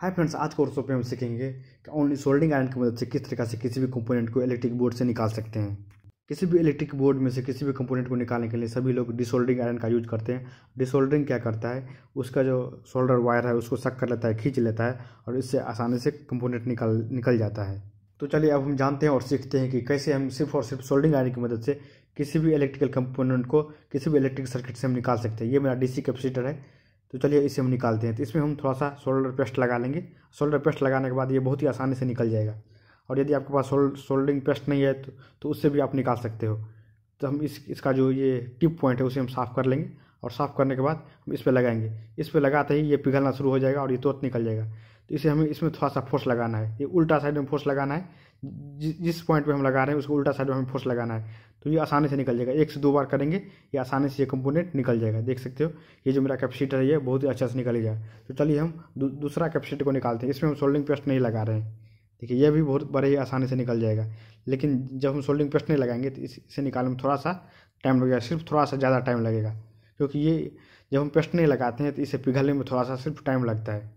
hi friends आज workshop में हम सीखेंगे कि ओनली सोल्डिंग आयरन की मदद से किस तरीके से किसी भी कंपोनेंट को इलेक्ट्रिक बोर्ड से निकाल सकते हैं किसी भी इलेक्ट्रिक बोर्ड में से किसी भी कंपोनेंट को निकालने के लिए सभी लोग डिसोल्डिंग आयरन का यूज करते हैं डिसोल्डरिंग क्या करता है उसका जो सोल्डर वायर है उसको सक कर लेता है खींच लेता है और इससे आसानी से कंपोनेंट निकल निकल जाता है तो चलिए अब हम जानते हैं और सीखते हैं कि कैसे हम सिर्फ और सिर्फ सोल्डिंग आयरन की मदद से किसी भी इलेक्ट्रिकल कंपोनेंट को किसी भी इलेक्ट्रिक सर्किट से हम निकाल सकते हैं ये मेरा डीसी कैपेसिटर है तो चलिए इसे हम निकालते हैं तो इसमें हम थोड़ा सा शोल्डर पेस्ट लगा लेंगे शोल्डर पेस्ट लगाने के बाद ये बहुत ही आसानी से निकल जाएगा और यदि आपके पास शोल्डरिंग पेस्ट नहीं है तो, तो उससे भी आप निकाल सकते हो तो हम इस इसका जो ये टिप पॉइंट है उसे हम साफ़ कर लेंगे और साफ़ करने के बाद हम इस पर लगाएंगे इस पर लगाते ही ये पिघलना शुरू हो जाएगा और ये तुरंत निकल जाएगा तो इसे हमें इसमें थोड़ा सा फोर्स लगाना है ये उल्टा साइड में फोर्स लगाना है जिस पॉइंट पे हम लगा रहे हैं उसको उल्टा साइड में हमें फोर्स लगाना है तो ये आसानी से निकल जाएगा एक से दो बार करेंगे ये आसानी से ये कंपोनेंट निकल जाएगा देख सकते हो ये जो मेरा कैपेसिटर है ये बहुत ही अच्छा से निकल गया तो चलिए हम दू, दूसरा कैपेसिटर को निकालते हैं इसमें हम सोल्डिंग पेस्ट नहीं लगा रहे हैं देखिए यह भी बहुत बड़े ही आसानी से निकल जाएगा लेकिन जब हम सोल्डिंग पेस्ट नहीं लगाएंगे तो इसे निकालने में थोड़ा सा टाइम लगेगा सिर्फ थोड़ा सा ज़्यादा टाइम लगेगा क्योंकि ये जब हम पेस्ट नहीं लगाते हैं तो इसे पिघलने में थोड़ा सा सिर्फ टाइम लगता है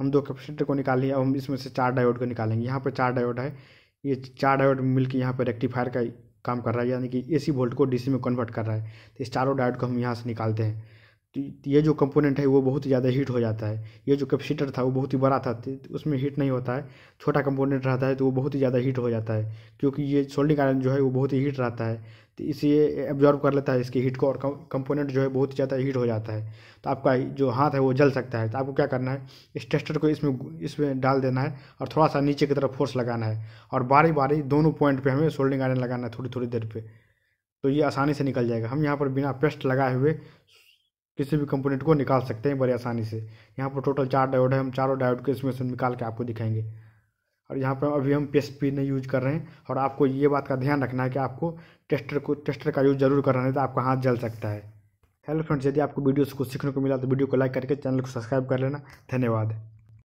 हम दो कैपेसिटर को निकाल लिए अब हम इसमें से चार डायोड को निकालेंगे यहाँ पर चार डायोड है ये चार डायोड मिलकर यहाँ पर रेक्टिफायर का काम कर रहा है यानी कि एसी वोल्ट को डीसी में कन्वर्ट कर रहा है तो स्टारो डायोड को हम यहाँ से निकालते हैं तो ये जो कंपोनेंट है वो बहुत ही ज़्यादा हीट हो जाता है ये जो कैपेसिटर था वो बहुत ही बड़ा था तो उसमें हीट नहीं होता है छोटा कंपोनेंट रहता है तो वो बहुत ही ज़्यादा हीट हो जाता है क्योंकि ये सोल्डिंग आयरन जो है वो बहुत ही हीट रहता है तो इसलिए एब्जॉर्ब कर लेता है इसकी हीट को और कंपोनेंट जो है बहुत ही ज़्यादा हीट हो जाता है तो आपका जो हाथ है वो जल सकता है तो आपको क्या करना है इस टेस्टर को इसमें इसमें डाल देना है और थोड़ा सा नीचे की तरफ फोर्स लगाना है और बारी बारी दोनों पॉइंट पर हमें सोल्डिंग आयरन लगाना है थोड़ी थोड़ी देर पर तो ये आसानी से निकल जाएगा हम यहाँ पर बिना पेस्ट लगाए हुए किसी भी कंपोनेंट को निकाल सकते हैं बड़ी आसानी से यहाँ पर टोटल चार डायोड है हम चारों डायोड को इसमें से निकाल के आपको दिखाएंगे और यहाँ पर अभी हम पी नहीं यूज कर रहे हैं और आपको ये बात का ध्यान रखना है कि आपको टेस्टर को टेस्टर का यूज़ जरूर करना है तो आपका हाथ जल सकता है हेलो फ्रेंड्स यदि आपको वीडियो कुछ सीखने को मिला तो वीडियो को लाइक करके चैनल को सब्सक्राइब कर लेना धन्यवाद